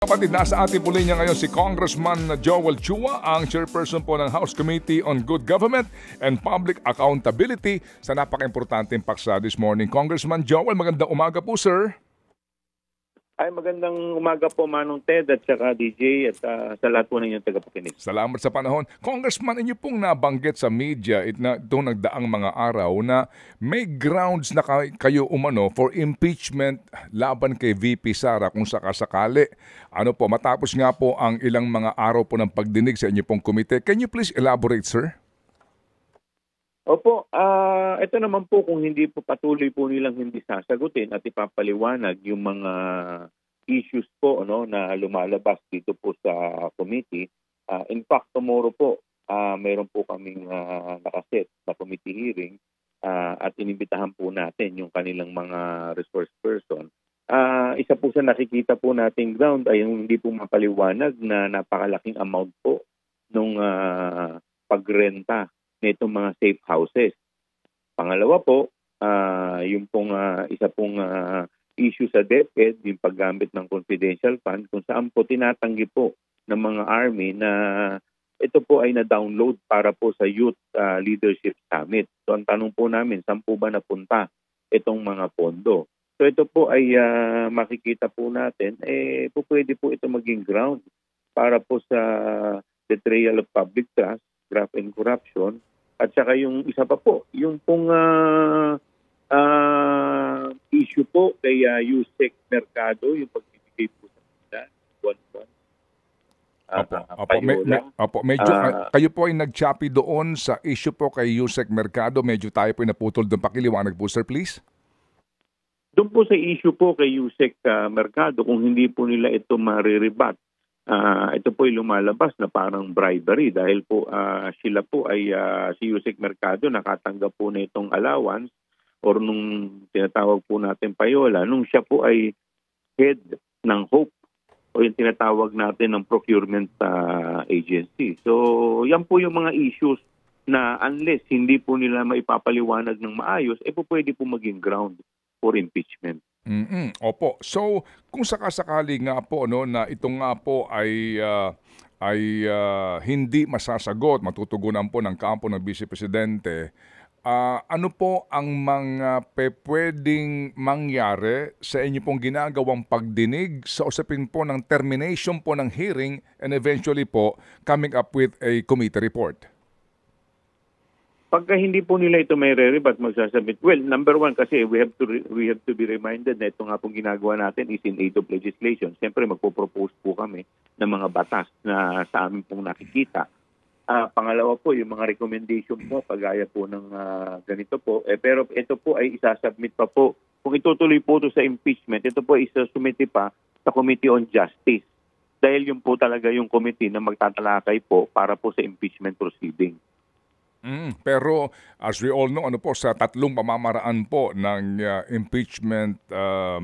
Kapatid, nasa ating po ngayon si Congressman Joel Chua, ang chairperson po ng House Committee on Good Government and Public Accountability sa napaka-importanting paksa this morning. Congressman Joel, magandang umaga po, sir. Ay magandang umaga po Manong Ted at saka DJ at uh, sa lahat po ninyong tagapakinig. Salamat sa panahon. Congressman, inyo pong nabanggit sa media it na, itong nagdaang mga araw na may grounds na kayo umano for impeachment laban kay VP Sara kung sakasakali. Ano po, matapos nga po ang ilang mga araw po ng pagdinig sa inyo pong komite. Can you please elaborate, sir? Opo, uh, ito naman po kung hindi po patuloy po nilang hindi sasagutin at ipapaliwanag yung mga issues po no, na lumalabas dito po sa committee. Uh, in fact, tomorrow po uh, ah, meron po kaming uh, nakaset na committee hearing uh, at inimbitahan po natin yung kanilang mga resource person. Uh, isa po sa nakikita po nating ground ay yung hindi po mapaliwanag na napakalaking amount po nung uh, pagrenta nitong mga safe houses. Pangalawa po, uh, yung pong uh, isa pong uh, issue sa DepEd, yung paggamit ng confidential fund, kung saan po tinatanggi po ng mga army na ito po ay na-download para po sa Youth uh, Leadership Summit. So ang tanong po namin, saan po ba napunta itong mga pondo? So ito po ay uh, makikita po natin, eh po pwede po ito maging ground para po sa betrayal of public trust, graft and corruption, at saka yung isa pa po, yung pong uh, uh, issue po kay uh, ah, USEC Mercado, yung pagbibigay po sa kanila, one one. Uh, opo, uh, opo, me, me, opo, medyo uh, kayo po ay nagchapi doon sa issue po kay USEC Mercado. Medyo tayo po ay naputol doon. Pakiliwanag po sir, please. Doon po sa issue po kay USEC uh, Mercado, kung hindi po nila ito marirebat uh, ito po ay lumalabas na parang bribery dahil po uh, sila po ay uh, si Yusek Mercado nakatanggap po na itong allowance or nung tinatawag po natin payola nung siya po ay head ng Hope o yung tinatawag natin ng procurement uh, agency. So yan po yung mga issues na unless hindi po nila maipapaliwanag ng maayos, eh po pwede po maging ground for impeachment. Mm-mm, opo. So, kung sakasakali nga po no na ito nga po ay uh, ay uh, hindi masasagot, matutugunan po ng kampo ng Vice Presidente, uh, ano po ang mga pwedeng mangyari sa inyo pong ginagawang pagdinig sa usapin po ng termination po ng hearing and eventually po coming up with a committee report? Pagka hindi po nila ito may re-rebat, magsasabit, well, number one kasi we have to re- we have to be reminded na ito nga pong ginagawa natin is in aid of legislation. Siyempre, magpo-propose po kami ng mga batas na sa amin pong nakikita. Uh, pangalawa po, yung mga recommendation po, kagaya po ng uh, ganito po. Eh, pero ito po ay isasubmit pa po. Kung itutuloy po ito sa impeachment, ito po ay isasumiti pa sa Committee on Justice. Dahil yun po talaga yung committee na magtatalakay po para po sa impeachment proceeding. Mm, pero as we all know, ano po sa tatlong pamamaraan po ng uh, impeachment uh,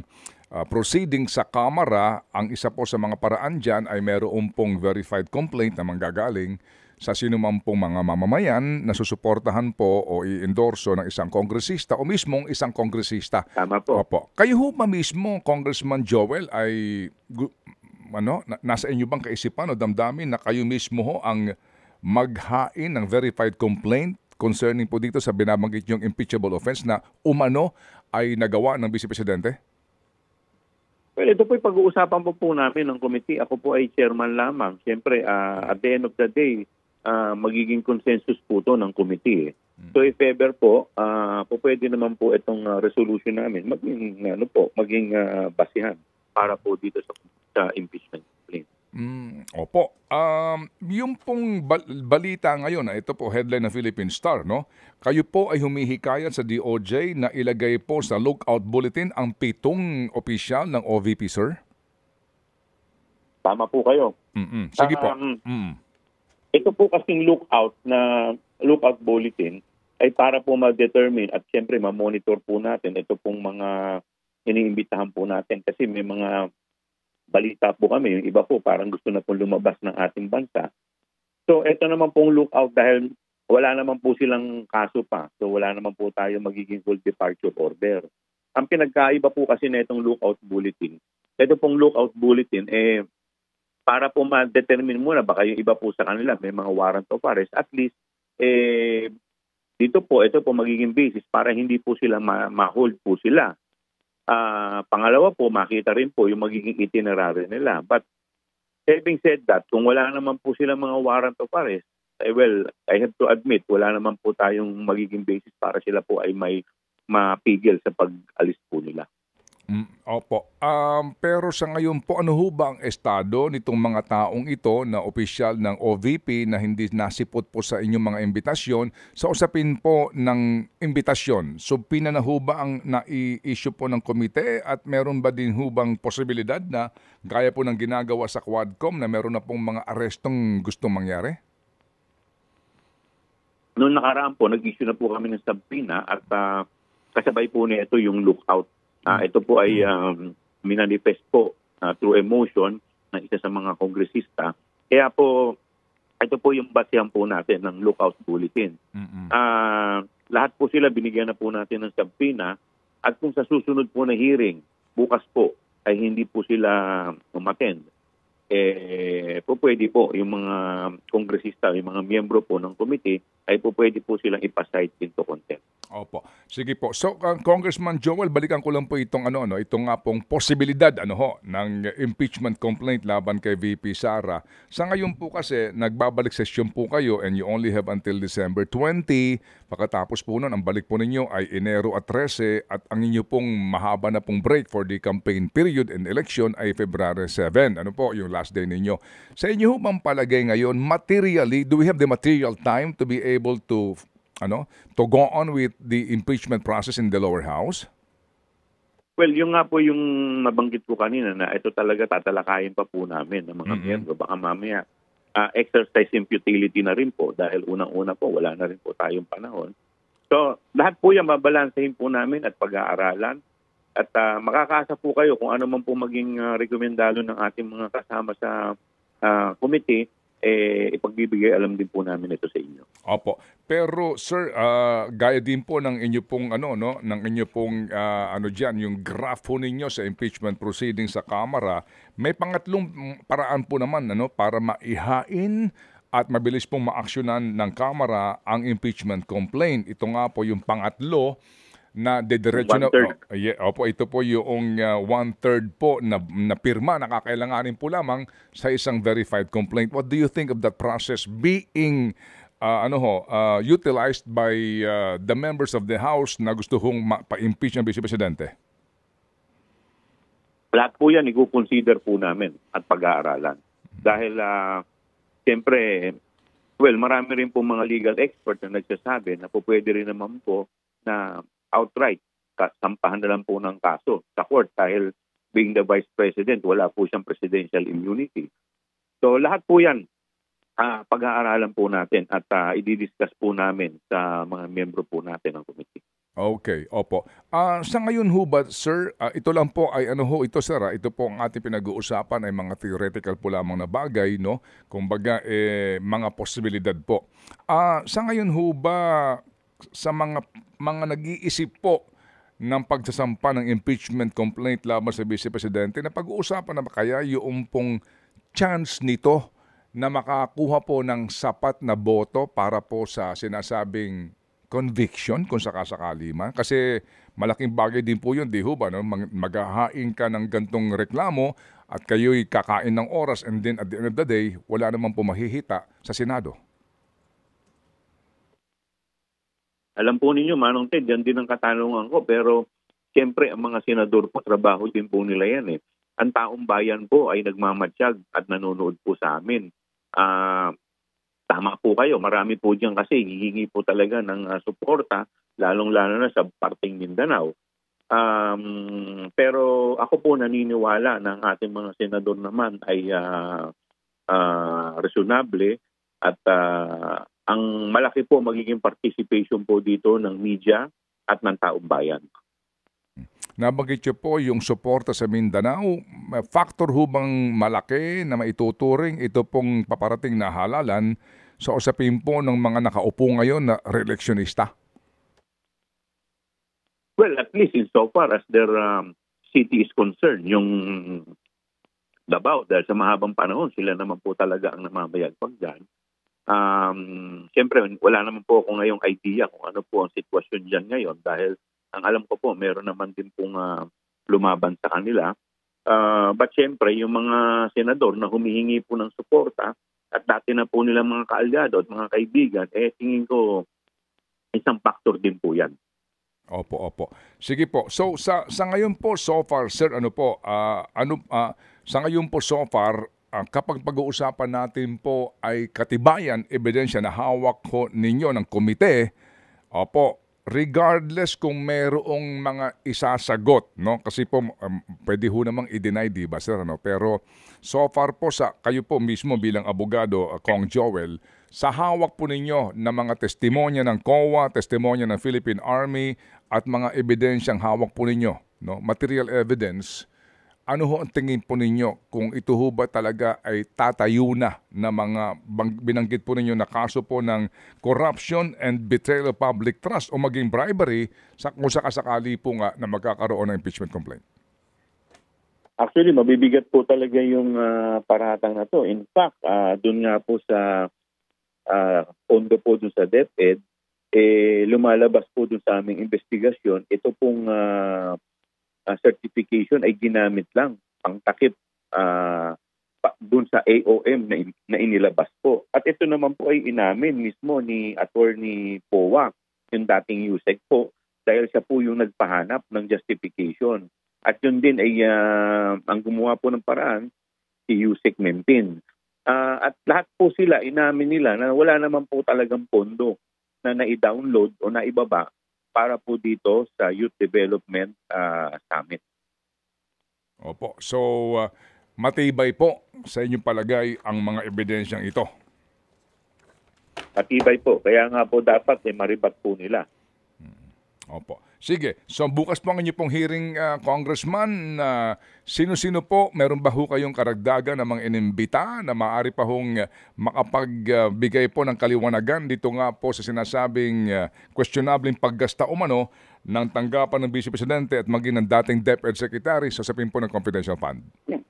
uh, proceeding sa Kamara, ang isa po sa mga paraan dyan ay mayroon pong verified complaint na manggagaling sa sinumang pong mga mamamayan na susuportahan po o i-endorso ng isang kongresista o mismong isang kongresista. Tama po. Opo. Kayo ho pa mismo, Congressman Joel, ay ano, nasa inyo bang kaisipan o damdamin na kayo mismo ho ang maghain ng verified complaint concerning po dito sa binabanggit niyong impeachable offense na umano ay nagawa ng Vice Presidente? Well, ito po yung pag-uusapan po po namin ng committee. Ako po ay chairman lamang. Siyempre, uh, at the end of the day, uh, magiging consensus po to ng committee. Eh. Hmm. So if ever po, uh, po pwede naman po itong uh, resolution namin maging, ano po, maging uh, basihan para po dito sa, sa impeachment. Mm, opo. Um, yung pong balita ngayon, na ah, ito po headline ng Philippine Star, no? Kayo po ay humihikayat sa DOJ na ilagay po sa lookout bulletin ang pitong opisyal ng OVP, sir? Tama po kayo. Mm-mm. Sige um, po. Mm. Ito po kasing lookout na lookout bulletin ay para po mag determine at siyempre ma-monitor po natin ito pong mga iniimbitahan po natin kasi may mga balita po kami, yung iba po parang gusto na pong lumabas ng ating bansa. So ito naman pong lookout dahil wala naman po silang kaso pa. So wala naman po tayo magiging full departure order. Ang pinagkaiba po kasi na itong lookout bulletin, ito pong lookout bulletin, eh, para po ma-determine muna, baka yung iba po sa kanila may mga warrant of arrest, at least, eh, dito po, ito po magiging basis para hindi po sila ma- ma-hold po sila Uh, pangalawa po, makita rin po yung magiging itinerary nila. But having said that, kung wala naman po silang mga warrant of arrest, eh well, I have to admit, wala naman po tayong magiging basis para sila po ay may mapigil sa pag-alis po nila. Mm, opo. Um, pero sa ngayon po, ano ho ba ang estado nitong mga taong ito na opisyal ng OVP na hindi nasipot po sa inyong mga imbitasyon sa usapin po ng imbitasyon? So, pina na ho ba ang nai-issue po ng komite at meron ba din ho bang posibilidad na gaya po ng ginagawa sa Quadcom na meron na pong mga arestong gustong mangyari? Noong nakaraan po, nag-issue na po kami ng subpina at uh, kasabay po nito yung lookout Uh, ito po ay hmm. um, minanifest po uh, through emotion ng isa sa mga kongresista. Kaya po, ito po yung basehan po natin ng lookout bulletin. mm Uh, lahat po sila binigyan na po natin ng subpoena at kung sa susunod po na hearing, bukas po, ay hindi po sila umattend. Eh, po pwede po yung mga kongresista, yung mga miyembro po ng committee ay po pwede po silang ipasite into contempt. Opo. Sige po. So, uh, Congressman Joel, balikan ko lang po itong ano, ano itong nga pong posibilidad ano ho, ng impeachment complaint laban kay VP Sara. Sa ngayon po kasi, nagbabalik session po kayo and you only have until December 20. Pagkatapos po nun, ang balik po ninyo ay Enero at 13 at ang inyo pong mahaba na pong break for the campaign period and election ay February 7. Ano po, yung last day ninyo. Sa inyo po palagay ngayon, materially, do we have the material time to be able able to ano to go on with the impeachment process in the lower house? Well, yung nga po yung nabanggit ko kanina na ito talaga tatalakayin pa po namin ng mga mm-hmm. miyembro. Baka mamaya uh, exercise in futility na rin po dahil unang-una po wala na rin po tayong panahon. So, lahat po yan babalansehin po namin at pag-aaralan. At uh, ah, makakasa po kayo kung ano man po maging uh, rekomendalo ng ating mga kasama sa uh, committee eh, ipagbibigay alam din po namin ito sa inyo. Opo. Pero sir, uh, gaya din po ng inyo pong ano no, ng inyo pong uh, ano diyan yung graph po ninyo sa impeachment proceeding sa Kamara, may pangatlong paraan po naman ano para maihain at mabilis pong maaksyonan ng Kamara ang impeachment complaint. Ito nga po yung pangatlo na dediretso na... Oh, yeah, opo, ito po yung uh, one-third po na, na pirma na kakailanganin po lamang sa isang verified complaint. What do you think of that process being uh, ano ho, uh, utilized by uh, the members of the House na gusto hong pa-impeach ng Vice Presidente? Lahat po yan, i-consider po namin at pag-aaralan. Mm-hmm. Dahil, uh, siyempre, well, marami rin po mga legal expert na nagsasabi na po pwede rin naman po na outright kasampahan na lang po ng kaso sa court dahil being the vice president, wala po siyang presidential immunity. So lahat po yan, uh, pag-aaralan po natin at uh, i-discuss po namin sa mga miyembro po natin ng committee. Okay, opo. Uh, sa ngayon ho ba, sir, uh, ito lang po ay ano ho, ito sir, ito po ang ating pinag-uusapan ay mga theoretical po lamang na bagay, no? Kumbaga, eh, mga posibilidad po. Uh, sa ngayon ho ba, sa mga mga nag-iisip po ng pagsasampa ng impeachment complaint laban sa Vice Presidente na pag-uusapan na ba kaya yung pong chance nito na makakuha po ng sapat na boto para po sa sinasabing conviction kung sakasakali man. Kasi malaking bagay din po yun, di ho ba? No? Maghahain ka ng gantong reklamo at kayo'y kakain ng oras and then at the end of the day, wala namang pumahihita sa Senado. Alam po ninyo, Manong Ted, yan din ang katanungan ko. Pero siyempre, ang mga senador po, trabaho din po nila yan eh. Ang taong bayan po ay nagmamatsyag at nanonood po sa amin. Uh, tama po kayo, marami po dyan kasi hihingi po talaga ng uh, suporta, lalong-lalo na sa parting Mindanao. Um, pero ako po naniniwala na ating mga senador naman ay uh, uh, reasonable at uh, ang malaki po magiging participation po dito ng media at ng taong bayan. Nabanggit niyo po yung suporta sa Mindanao. Factor ho bang malaki na maituturing ito pong paparating na halalan sa usapin po ng mga nakaupo ngayon na reeleksyonista? Well, at least in so far as their um, city is concerned, yung Davao, dahil sa mahabang panahon, sila naman po talaga ang namamayagpag dyan. Um, Siyempre, wala naman po ako ngayong idea kung ano po ang sitwasyon dyan ngayon dahil ang alam ko po, meron naman din pong uh, lumaban sa kanila. Uh, but siyempre, yung mga senador na humihingi po ng suporta at dati na po nilang mga kaalyado at mga kaibigan, eh tingin ko isang factor din po yan. Opo, opo. Sige po. So sa sa ngayon po so far sir ano po uh, ano uh, sa ngayon po so far uh, kapag pag-uusapan natin po ay katibayan, ebidensya na hawak ko ninyo ng komite, opo, regardless kung merong mga isasagot, no? Kasi po, um, pwede ho namang i-deny, di ba sir? Ano? Pero so far po sa, kayo po mismo bilang abogado, uh, Kong Joel, sa hawak po ninyo ng mga testimonya ng COA, testimonya ng Philippine Army, at mga ebidensyang hawak po ninyo, no? material evidence, ano ho ang tingin po ninyo kung ito ho ba talaga ay tatayo na na mga binanggit po ninyo na kaso po ng corruption and betrayal of public trust o maging bribery sa kung sakasakali po nga na magkakaroon ng impeachment complaint? Actually, mabibigat po talaga yung uh, paratang na to. In fact, uh, ah, doon nga po sa uh, pondo po doon sa DepEd, eh, lumalabas po doon sa aming investigasyon, ito pong uh, uh, certification ay ginamit lang pangtakip uh, ah, doon sa AOM na, in, na inilabas po. At ito naman po ay inamin mismo ni Attorney Powa, yung dating USEC po, dahil siya po yung nagpahanap ng justification. At yun din ay uh, ang gumawa po ng paraan, si USEC Mempin. Uh, at lahat po sila, inamin nila na wala naman po talagang pondo na nai-download o naibaba para po dito sa Youth Development uh, Summit. Opo. So, uh, matibay po sa inyong palagay ang mga ebidensyang ito. Matibay po. Kaya nga po dapat eh, maribat po nila. Hmm. Opo. Sige, so bukas po ang inyo pong hearing, uh, Congressman, na uh, sino-sino po, meron ba ho kayong karagdagan ng mga inimbita na maaari pa hong ah, makapagbigay po ng kaliwanagan dito nga po sa sinasabing uh, questionabling paggasta umano ng tanggapan ng Vice Presidente at maging ng dating DepEd Secretary sa sapin po ng Confidential Fund? Hmm.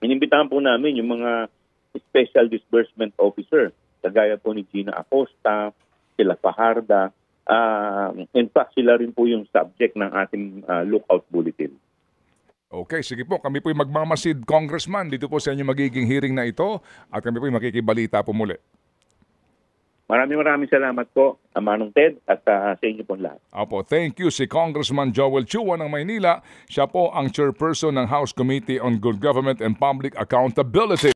Inimbitahan po namin yung mga Special Disbursement Officer, kagaya po ni Gina Acosta, sila Fajarda, Uh, in fact, sila rin po yung subject ng ating uh, lookout bulletin. Okay, sige po. Kami po'y magmamasid, Congressman, dito po sa inyong magiging hearing na ito at kami po'y makikibalita po muli. Maraming maraming salamat po, Manong Ted, at uh, sa inyo pong lahat. Apo, thank you si Congressman Joel Chua ng Maynila. Siya po ang chairperson ng House Committee on Good Government and Public Accountability.